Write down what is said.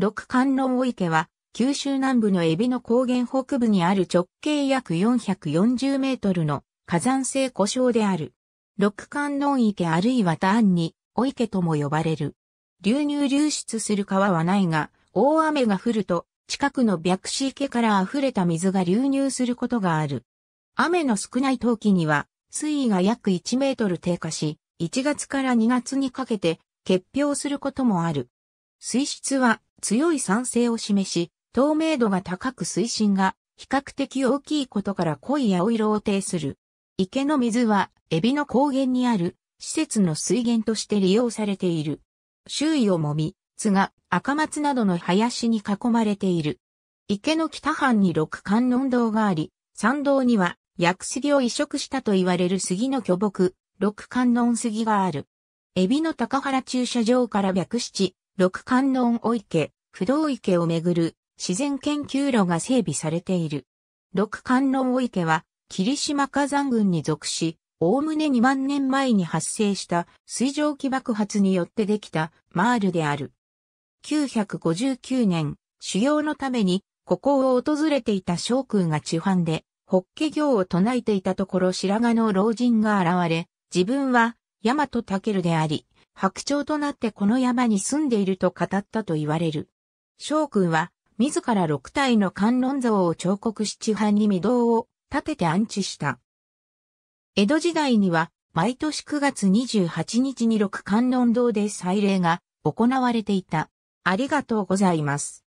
六観音御池は、九州南部の海老の高原北部にある直径約440メートルの火山性故障である。六観音池あるいは単に、お池とも呼ばれる。流入流出する川はないが、大雨が降ると、近くの白子池から溢れた水が流入することがある。雨の少ない冬季には、水位が約1メートル低下し、1月から2月にかけて、結氷することもある。水質は強い酸性を示し、透明度が高く水深が比較的大きいことから濃い青色を呈する。池の水は、エビの高原にある施設の水源として利用されている。周囲をもみ、津が赤松などの林に囲まれている。池の北半に六観音堂があり、山道には薬杉を移植したと言われる杉の巨木、六観音杉がある。エビの高原駐車場から白七、六観音お池、不動池をめぐる自然研究路が整備されている。六観音お池は、霧島火山群に属し、おおむね2万年前に発生した水蒸気爆発によってできたマールである。959年、修行のために、ここを訪れていた将空が中藩で、法華経を唱えていたところ白髪の老人が現れ、自分は、大和武であり、白鳥となってこの山に住んでいると語ったと言われる。将君は、自ら六体の観音像を彫刻し地藩に御堂を建てて安置した。江戸時代には、毎年9月28日に六観音堂で祭礼が行われていた。ありがとうございます。